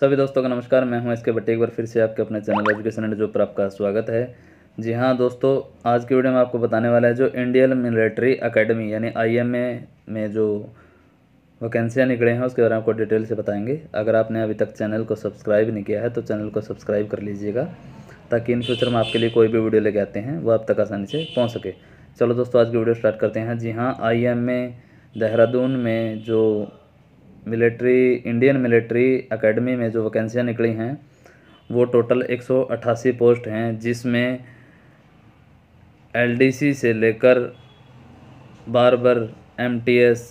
सभी दोस्तों का नमस्कार मैं हूं इसके बटे एक बार फिर से आपके अपने चैनल एजुकेशन एंड जॉब पर आपका स्वागत है जी हाँ दोस्तों आज की वीडियो में आपको बताने वाला है जो इंडियन मिलिट्री अकेडमी यानी आईएमए में जो वैकेंसियाँ निकले हैं उसके बारे में आपको डिटेल से बताएंगे अगर आपने अभी तक चैनल को सब्सक्राइब नहीं किया है तो चैनल को सब्सक्राइब कर लीजिएगा ताकि इन फ्यूचर में आपके लिए कोई भी वीडियो लेके आते हैं वो आप तक आसानी से पहुँच सके चलो दोस्तों आज की वीडियो स्टार्ट करते हैं जी हाँ आई देहरादून में जो मिलिट्री इंडियन मिलिट्री एकेडमी में जो वैकेंसियाँ निकली हैं वो टोटल 188 पोस्ट हैं जिसमें एलडीसी से लेकर बारबर एमटीएस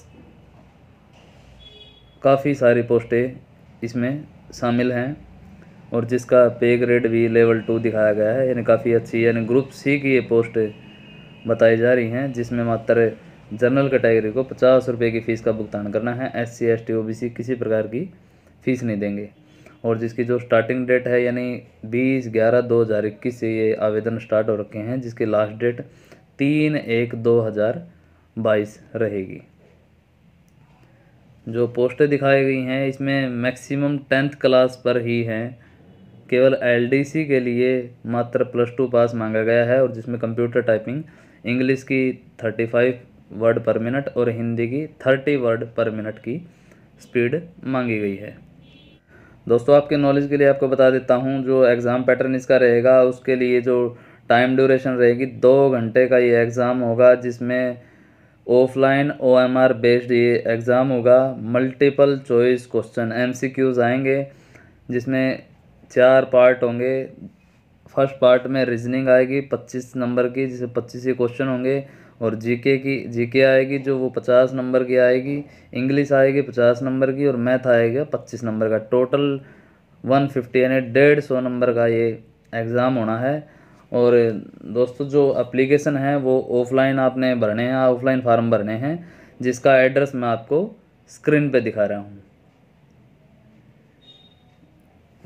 काफ़ी सारी पोस्टें इसमें शामिल हैं और जिसका पे ग्रेड भी लेवल टू दिखाया गया है यानी काफ़ी अच्छी यानी ग्रुप सी की ये पोस्ट बताई जा रही हैं जिसमें मात्र जनरल कैटेगरी को पचास रुपये की फ़ीस का भुगतान करना है S C S T O B C किसी प्रकार की फ़ीस नहीं देंगे और जिसकी जो स्टार्टिंग डेट है यानी बीस ग्यारह दो हज़ार इक्कीस से ये आवेदन स्टार्ट हो रखे हैं जिसकी लास्ट डेट तीन एक दो हज़ार बाईस रहेगी जो पोस्टें दिखाई गई हैं इसमें मैक्सिमम टेंथ क्लास पर ही हैं केवल एलडीसी के लिए मात्र प्लस टू पास मांगा गया है और जिसमें कंप्यूटर टाइपिंग इंग्लिश की thirty five word per minute और हिंदी की थर्टी वर्ड पर मिनट की स्पीड मांगी गई है दोस्तों आपके नॉलेज के लिए आपको बता देता हूँ जो एग्ज़ाम पैटर्न इसका रहेगा उसके लिए जो टाइम ड्यूरेशन रहेगी दो घंटे का ये एग्ज़ाम होगा जिसमें offline O M R based ये एग्ज़ाम होगा multiple choice question M C Qs आएंगे जिसमें चार पार्ट होंगे फर्स्ट पार्ट में रीजनिंग आएगी पच्चीस नंबर की जिसे पच्चीस ही क्वेश्चन होंगे और जीके की जीके आएगी जो वो पचास नंबर की आएगी इंग्लिश आएगी पचास नंबर की और मैथ आएगा पच्चीस नंबर का टोटल वन फिफ्टी यानी डेढ़ सौ नंबर का ये एग्ज़ाम होना है और दोस्तों जो अप्लीकेशन है वो ऑफलाइन आपने भरने हैं ऑफलाइन फार्म भरने हैं जिसका एड्रेस मैं आपको स्क्रीन पर दिखा रहा हूँ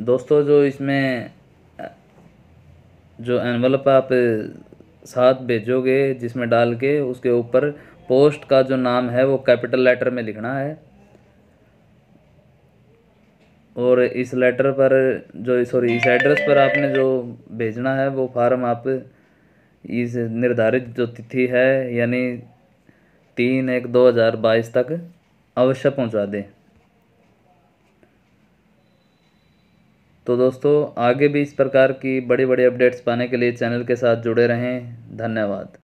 दोस्तों जो इसमें जो एनवलप आप साथ भेजोगे जिसमें डाल के उसके ऊपर पोस्ट का जो नाम है वो कैपिटल लेटर में लिखना है और इस लेटर पर जो सॉरी इस एड्रेस पर आपने जो भेजना है वो फार्म आप इस निर्धारित जो तिथि है यानी तीन एक दो हज़ार बाईस तक अवश्य पहुंचा दें तो दोस्तों आगे भी इस प्रकार की बड़ी बड़ी अपडेट्स पाने के लिए चैनल के साथ जुड़े रहें धन्यवाद